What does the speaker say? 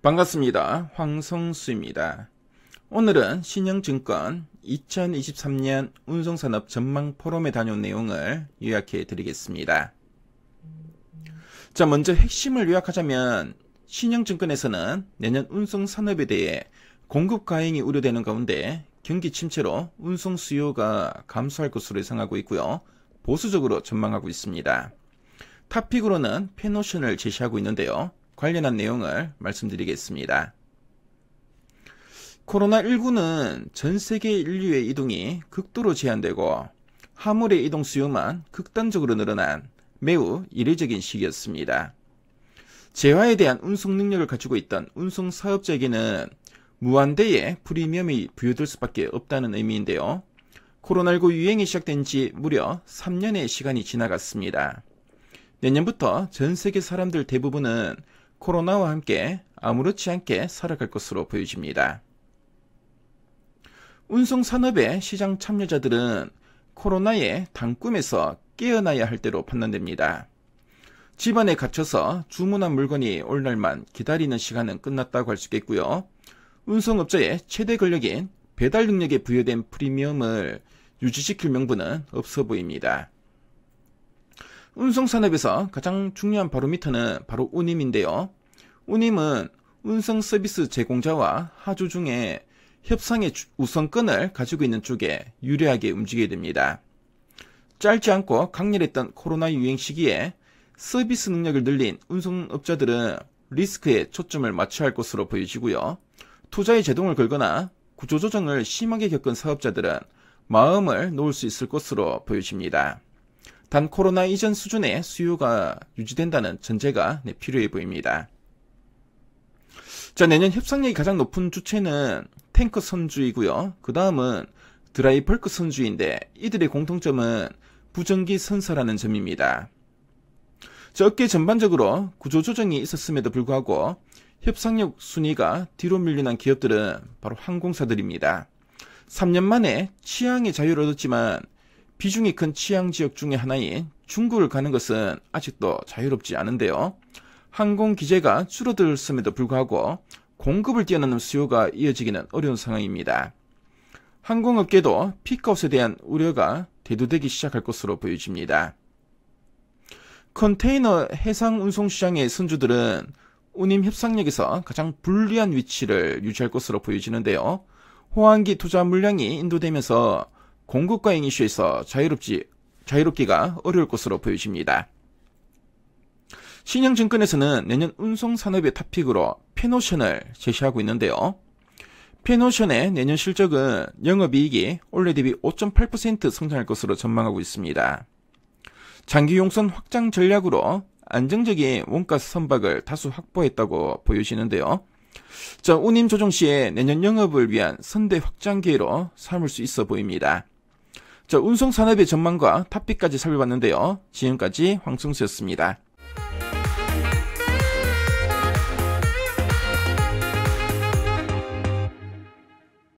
반갑습니다. 황성수입니다. 오늘은 신영증권 2023년 운송산업 전망 포럼에 다녀온 내용을 요약해 드리겠습니다. 자, 먼저 핵심을 요약하자면 신영증권에서는 내년 운송산업에 대해 공급 과잉이 우려되는 가운데 경기 침체로 운송 수요가 감소할 것으로 예상하고 있고요. 보수적으로 전망하고 있습니다. 탑픽으로는 페노션을 제시하고 있는데요. 관련한 내용을 말씀드리겠습니다. 코로나19는 전 세계 인류의 이동이 극도로 제한되고 화물의 이동 수요만 극단적으로 늘어난 매우 이례적인 시기였습니다. 재화에 대한 운송 능력을 가지고 있던 운송 사업자에게는 무한대의 프리미엄이 부여될 수밖에 없다는 의미인데요. 코로나19 유행이 시작된 지 무려 3년의 시간이 지나갔습니다. 내년부터 전 세계 사람들 대부분은 코로나와 함께 아무렇지 않게 살아갈 것으로 보여집니다. 운송산업의 시장 참여자들은 코로나의 단꿈에서 깨어나야 할 때로 판단됩니다. 집안에 갇혀서 주문한 물건이 올 날만 기다리는 시간은 끝났다고 할 수 있겠고요. 운송업자의 최대 권력인 배달 능력에 부여된 프리미엄을 유지시킬 명분은 없어 보입니다. 운송산업에서 가장 중요한 바로미터는 바로 운임인데요. 운임은 운송 서비스 제공자와 하주 중에 협상의 우선권을 가지고 있는 쪽에 유리하게 움직이게 됩니다. 짧지 않고 강렬했던 코로나 유행 시기에 서비스 능력을 늘린 운송업자들은 리스크에 초점을 맞춰야 할 것으로 보여지고요. 투자의 제동을 걸거나 구조조정을 심하게 겪은 사업자들은 마음을 놓을 수 있을 것으로 보여집니다. 단 코로나 이전 수준의 수요가 유지된다는 전제가 네, 필요해 보입니다. 자, 내년 협상력이 가장 높은 주체는 탱크 선주이고요. 그 다음은 드라이 벌크 선주인데 이들의 공통점은 부정기 선사라는 점입니다. 자, 업계 전반적으로 구조조정이 있었음에도 불구하고 협상력 순위가 뒤로 밀려난 기업들은 바로 항공사들입니다. 3년 만에 취향의 자유를 얻었지만 비중이 큰 취향 지역 중에 하나인 중국을 가는 것은 아직도 자유롭지 않은데요. 항공 기재가 줄어들었음에도 불구하고 공급을 뛰어넘는 수요가 이어지기는 어려운 상황입니다. 항공업계도 피크아웃에 대한 우려가 대두되기 시작할 것으로 보여집니다. 컨테이너 해상 운송 시장의 선주들은 운임 협상력에서 가장 불리한 위치를 유지할 것으로 보여지는데요. 호황기 투자 물량이 인도되면서 공급과 이슈에서 자유롭지, 자유롭기가 어려울 것으로 보여집니다. 신영증권에서는 내년 운송산업의 탑픽으로 페노션을 제시하고 있는데요. 페노션의 내년 실적은 영업이익이 올해 대비 5.8% 성장할 것으로 전망하고 있습니다. 장기 용선 확장 전략으로 안정적인 원가 선박을 다수 확보했다고 보여지는데요. 자, 운임 조정 시에 내년 영업을 위한 선대 확장 기회로 삼을 수 있어 보입니다. 자, 운송산업의 전망과 탑픽까지 살펴봤는데요. 지금까지 황승수였습니다.